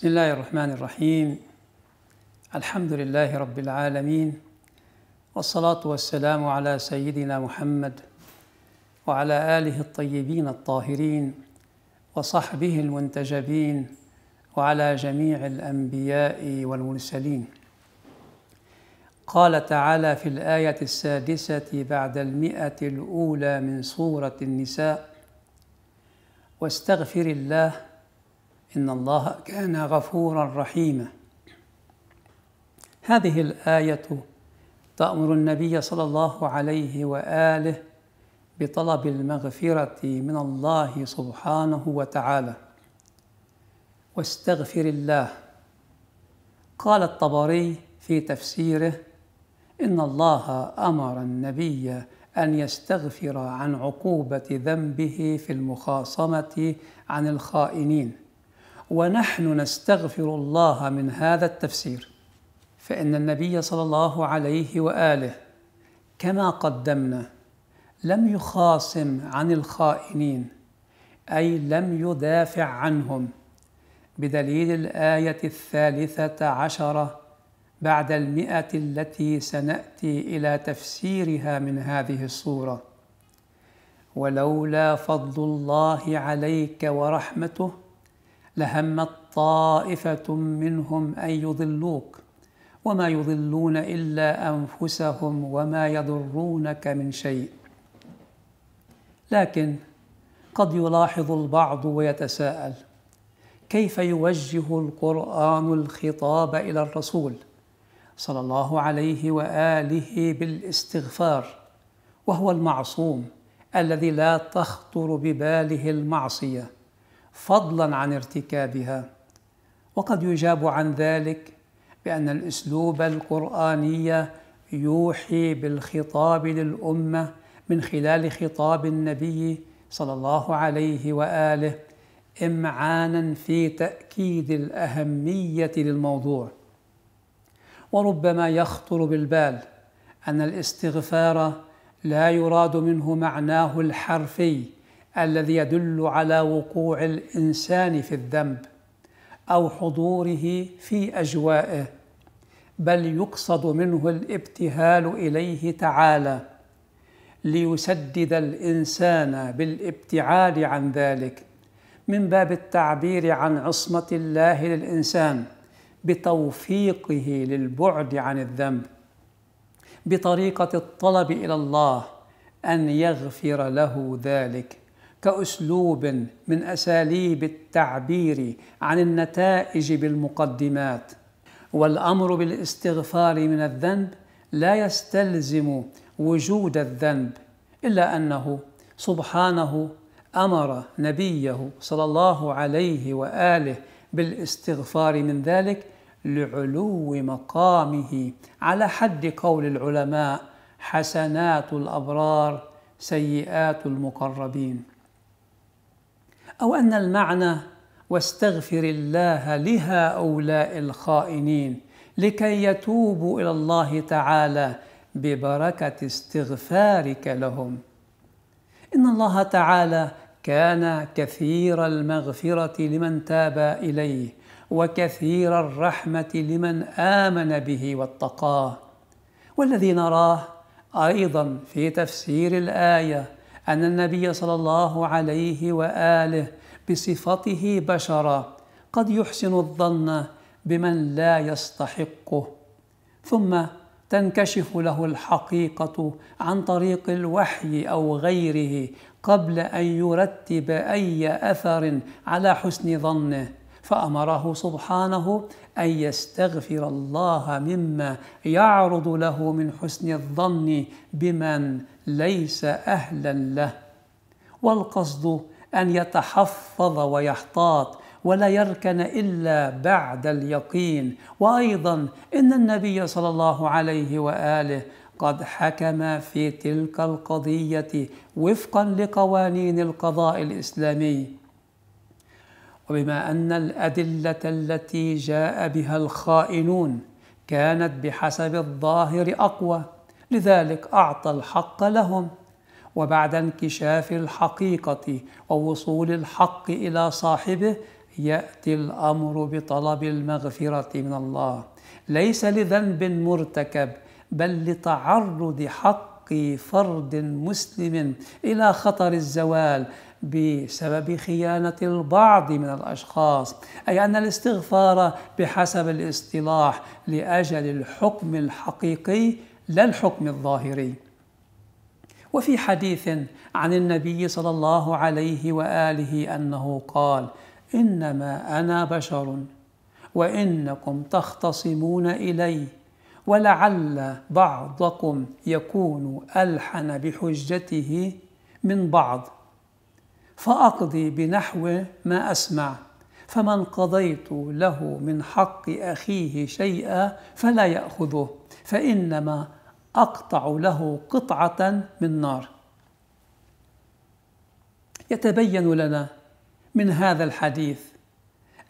بسم الله الرحمن الرحيم الحمد لله رب العالمين والصلاة والسلام على سيدنا محمد وعلى آله الطيبين الطاهرين وصحبه المنتجبين وعلى جميع الأنبياء والمرسلين قال تعالى في الآية السادسة بعد المئة الأولى من سورة النساء واستغفر الله إن الله كان غفورا رحيما هذه الآية تأمر النبي صلى الله عليه وآله بطلب المغفرة من الله سبحانه وتعالى واستغفر الله قال الطبري في تفسيره إن الله أمر النبي أن يستغفر عن عقوبة ذنبه في المخاصمة عن الخائنين ونحن نستغفر الله من هذا التفسير فان النبي صلى الله عليه واله كما قدمنا لم يخاصم عن الخائنين اي لم يدافع عنهم بدليل الايه الثالثه عشره بعد المئه التي سناتي الى تفسيرها من هذه الصوره ولولا فضل الله عليك ورحمته لهمت طائفة منهم أن يضلوك وما يضلون إلا أنفسهم وما يضرونك من شيء لكن قد يلاحظ البعض ويتساءل كيف يوجه القرآن الخطاب إلى الرسول صلى الله عليه وآله بالاستغفار وهو المعصوم الذي لا تخطر بباله المعصيه فضلا عن ارتكابها وقد يجاب عن ذلك بان الاسلوب القراني يوحي بالخطاب للامه من خلال خطاب النبي صلى الله عليه واله امعانا في تاكيد الاهميه للموضوع وربما يخطر بالبال ان الاستغفار لا يراد منه معناه الحرفي الذي يدل على وقوع الانسان في الذنب او حضوره في اجوائه بل يقصد منه الابتهال اليه تعالى ليسدد الانسان بالابتعاد عن ذلك من باب التعبير عن عصمه الله للانسان بتوفيقه للبعد عن الذنب بطريقه الطلب الى الله ان يغفر له ذلك كأسلوب من أساليب التعبير عن النتائج بالمقدمات والأمر بالاستغفار من الذنب لا يستلزم وجود الذنب إلا أنه سبحانه امر نبيه صلى الله عليه واله بالاستغفار من ذلك لعلو مقامه على حد قول العلماء حسنات الابرار سيئات المقربين أو أن المعنى واستغفر الله لهؤلاء الخائنين لكي يتوبوا إلى الله تعالى ببركة استغفارك لهم إن الله تعالى كان كثير المغفرة لمن تاب إليه وكثير الرحمة لمن آمن به واتقاه والذي نراه أيضا في تفسير الآية أن النبي صلى الله عليه وآله بصفته بشرا قد يحسن الظن بمن لا يستحقه ثم تنكشف له الحقيقة عن طريق الوحي أو غيره قبل أن يرتب أي أثر على حسن ظنه فامره سبحانه ان يستغفر الله مما يعرض له من حسن الظن بمن ليس اهلا له والقصد ان يتحفظ ويحتاط ولا يركن الا بعد اليقين وايضا ان النبي صلى الله عليه واله قد حكم في تلك القضيه وفقا لقوانين القضاء الاسلامي وبما ان الادله التي جاء بها الخائنون كانت بحسب الظاهر اقوى لذلك اعطى الحق لهم وبعد انكشاف الحقيقه ووصول الحق الى صاحبه ياتي الامر بطلب المغفره من الله ليس لذنب مرتكب بل لتعرض حق فرد مسلم الى خطر الزوال بسبب خيانة البعض من الأشخاص أي أن الاستغفار بحسب الاصطلاح لأجل الحكم الحقيقي لا الحكم الظاهري وفي حديث عن النبي صلى الله عليه وآله أنه قال إنما أنا بشر وإنكم تختصمون إليّ ولعل بعضكم يكون الحن بحجته من بعض فأقضي بنحو ما أسمع فمن قضيت له من حق أخيه شيئا فلا يأخذه فإنما أقطع له قطعة من نار يتبين لنا من هذا الحديث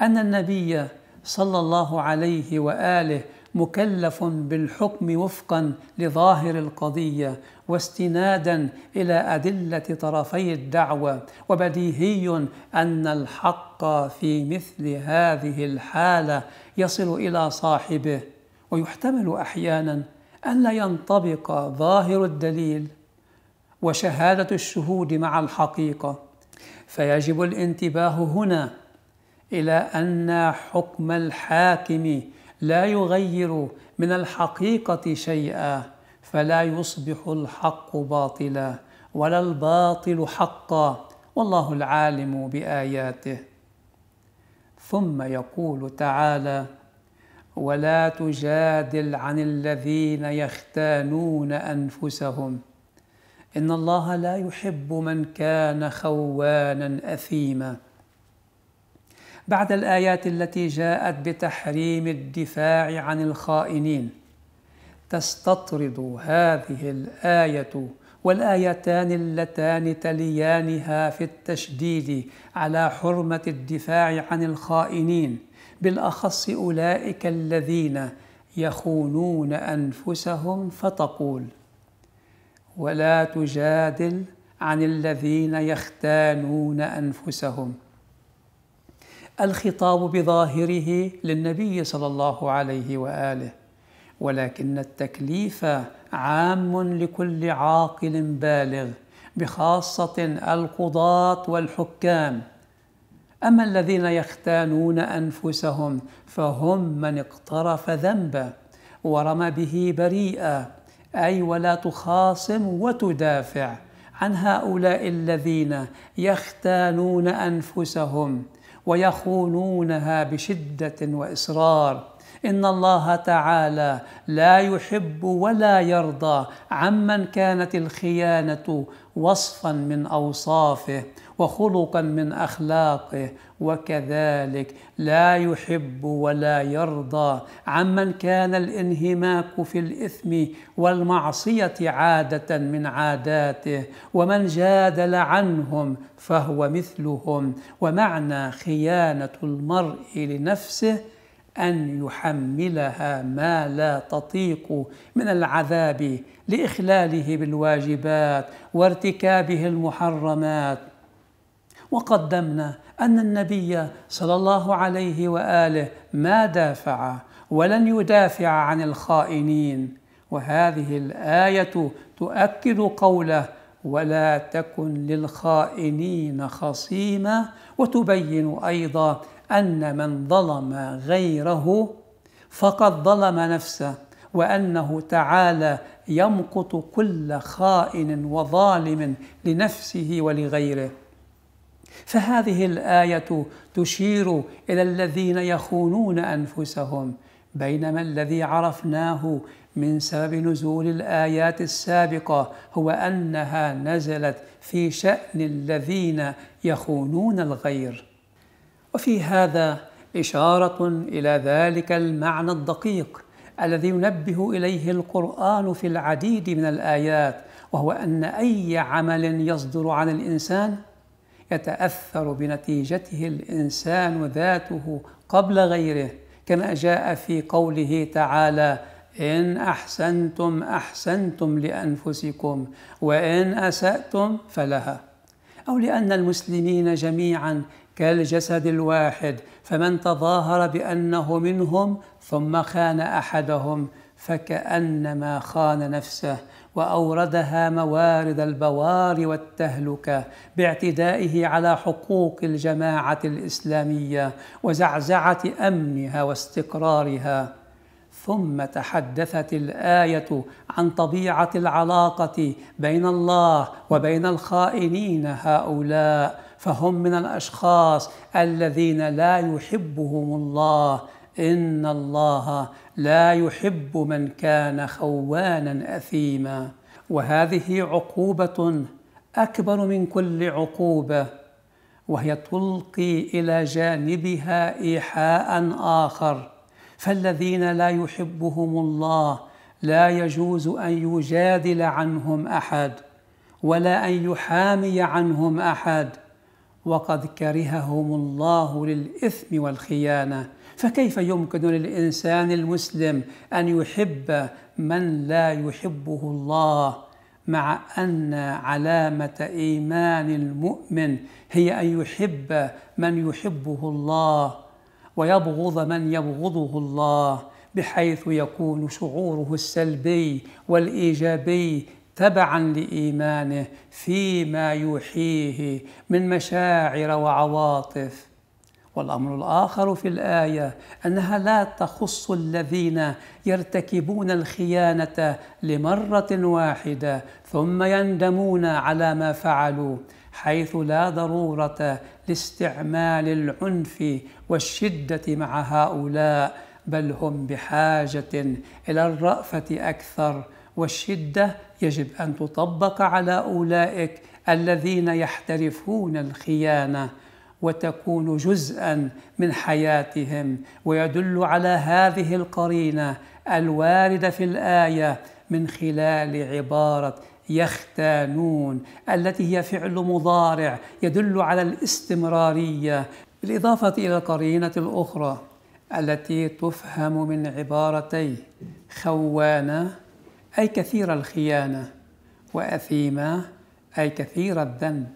أن النبي صلى الله عليه وآله مكلف بالحكم وفقا لظاهر القضيه واستنادا الى ادله طرفي الدعوه وبديهي ان الحق في مثل هذه الحاله يصل الى صاحبه ويحتمل احيانا الا ينطبق ظاهر الدليل وشهاده الشهود مع الحقيقه فيجب الانتباه هنا الى ان حكم الحاكم لا يغير من الحقيقة شيئا فلا يصبح الحق باطلا ولا الباطل حقا والله العالم بآياته ثم يقول تعالى ولا تجادل عن الذين يختانون أنفسهم إن الله لا يحب من كان خوانا أثيماً بعد الآيات التي جاءت بتحريم الدفاع عن الخائنين تستطرد هذه الآية والآيتان اللتان تليانها في التشديد على حرمة الدفاع عن الخائنين بالأخص أولئك الذين يخونون أنفسهم فتقول ولا تجادل عن الذين يختانون أنفسهم الخطاب بظاهره للنبي صلى الله عليه واله ولكن التكليف عام لكل عاقل بالغ بخاصه القضاه والحكام اما الذين يختانون انفسهم فهم من اقترف ذنبا ورمى به بريئا اي ولا تخاصم وتدافع عن هؤلاء الذين يختانون انفسهم ويخونونها بشده واصرار إن الله تعالى لا يحب ولا يرضى عمن كانت الخيانة وصفا من أوصافه وخلقا من أخلاقه وكذلك لا يحب ولا يرضى عمن كان الانهماك في الإثم والمعصية عادة من عاداته ومن جادل عنهم فهو مثلهم ومعنى خيانة المرء لنفسه أن يحملها ما لا تطيق من العذاب لإخلاله بالواجبات وارتكابه المحرمات وقدمنا أن النبي صلى الله عليه وآله ما دافع ولن يدافع عن الخائنين وهذه الآية تؤكد قوله ولا تكن للخائنين خصيما وتبين أيضا أن من ظلم غيره فقد ظلم نفسه وأنه تعالى يمقط كل خائن وظالم لنفسه ولغيره فهذه الآية تشير إلى الذين يخونون أنفسهم بينما الذي عرفناه من سبب نزول الآيات السابقة هو أنها نزلت في شأن الذين يخونون الغير وفي هذا إشارة إلى ذلك المعنى الدقيق الذي ينبه إليه القرآن في العديد من الآيات وهو أن أي عمل يصدر عن الإنسان يتأثر بنتيجته الإنسان ذاته قبل غيره كما جاء في قوله تعالى إن أحسنتم أحسنتم لأنفسكم وإن أسأتم فلها أو لأن المسلمين جميعا كالجسد الواحد فمن تظاهر بأنه منهم ثم خان أحدهم فكأنما خان نفسه واوردها موارد البوار والتهلكه باعتدائه على حقوق الجماعه الاسلاميه وزعزعه امنها واستقرارها ثم تحدثت الايه عن طبيعه العلاقه بين الله وبين الخائنين هؤلاء فهم من الاشخاص الذين لا يحبهم الله ان الله لا يحب من كان خوانا اثيما وهذه عقوبه اكبر من كل عقوبه وهي تلقي الى جانبها ايحاء اخر فالذين لا يحبهم الله لا يجوز ان يجادل عنهم احد ولا ان يحامي عنهم احد وقد كرههم الله للإثم والخيانة فكيف يمكن للإنسان المسلم أن يحب من لا يحبه الله مع أن علامة إيمان المؤمن هي أن يحب من يحبه الله ويبغض من يبغضه الله بحيث يكون شعوره السلبي والإيجابي تبعا لايمانه فيما يوحيه من مشاعر وعواطف والامر الاخر في الايه انها لا تخص الذين يرتكبون الخيانه لمره واحده ثم يندمون على ما فعلوا حيث لا ضروره لاستعمال العنف والشده مع هؤلاء بل هم بحاجه الى الرافه اكثر والشدة يجب أن تطبق على أولئك الذين يحترفون الخيانة وتكون جزءا من حياتهم ويدل على هذه القرينة الوارده في الايه من خلال عباره يختانون التي هي فعل مضارع يدل على الاستمراريه بالاضافه الى القرينه الاخرى التي تفهم من عبارتي خوانه أي كثير الخيانة وأثيما أي كثير الذنب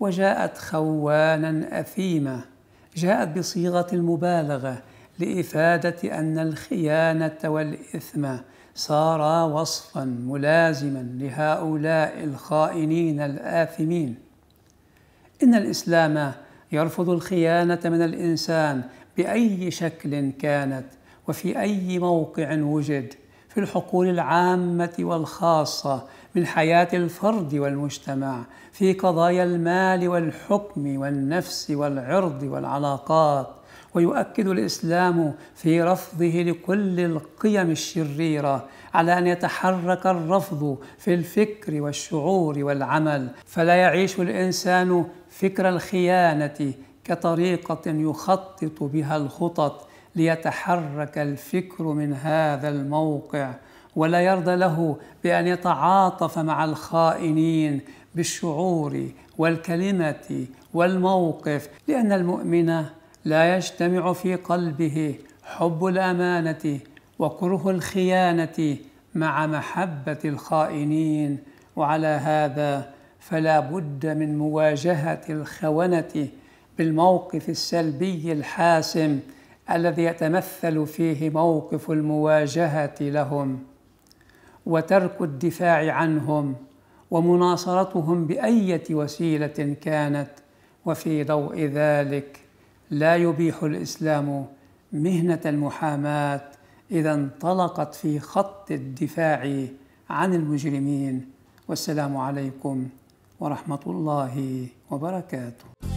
وجاءت خوانا أثيما جاءت بصيغة المبالغة لإفادة أن الخيانة والإثم صارا وصفا ملازما لهؤلاء الخائنين الآثمين إن الإسلام يرفض الخيانة من الإنسان بأي شكل كانت وفي أي موقع وجد في الحقول العامة والخاصة من حياة الفرد والمجتمع في قضايا المال والحكم والنفس والعرض والعلاقات ويؤكد الإسلام في رفضه لكل القيم الشريرة على أن يتحرك الرفض في الفكر والشعور والعمل فلا يعيش الإنسان فكر الخيانة كطريقة يخطط بها الخطط ليتحرك الفكر من هذا الموقع ولا يرضى له بان يتعاطف مع الخائنين بالشعور والكلمه والموقف لان المؤمن لا يجتمع في قلبه حب الامانه وكره الخيانه مع محبه الخائنين وعلى هذا فلا بد من مواجهه الخونه بالموقف السلبي الحاسم الذي يتمثل فيه موقف المواجهه لهم وترك الدفاع عنهم ومناصرتهم بايه وسيله كانت وفي ضوء ذلك لا يبيح الاسلام مهنه المحاماه اذا انطلقت في خط الدفاع عن المجرمين والسلام عليكم ورحمه الله وبركاته